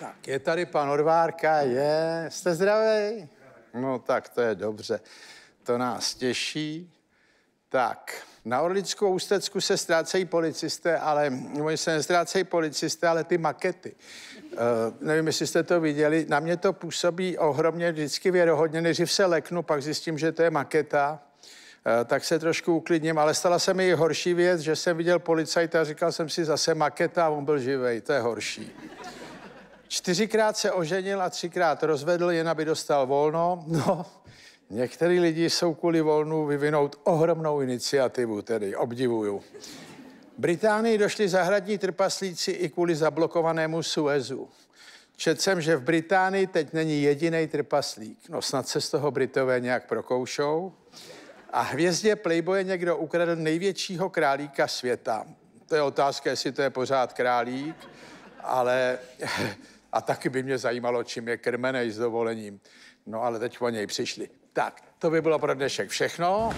Tak, je tady pan Orvárka, je. Jste zdravý? No tak to je dobře, to nás těší. Tak, na Orlickou Ústecku se ztrácejí policisté, ale oni se nestrácejí policisté, ale ty makety. Uh, nevím, jestli jste to viděli, na mě to působí ohromně vždycky věrohodně, než se leknu, pak zjistím, že to je maketa, eh, tak se trošku uklidním, ale stala se mi i horší věc, že jsem viděl policajta a říkal jsem si zase maketa a on byl živej, to je horší. Čtyřikrát se oženil a třikrát rozvedl, jen aby dostal volno. No, některý lidi jsou kvůli volnu vyvinout ohromnou iniciativu, tedy obdivuju. Británii došli zahradní trpaslíci i kvůli zablokovanému Suezu. Četl jsem, že v Británii teď není jediný trpaslík. No snad se z toho Britové nějak prokoušou. A hvězdě Playboye někdo ukradl největšího králíka světa. To je otázka, jestli to je pořád králík, ale a taky by mě zajímalo, čím je krmenej s dovolením. No ale teď o něj přišli. Tak, to by bylo pro dnešek všechno.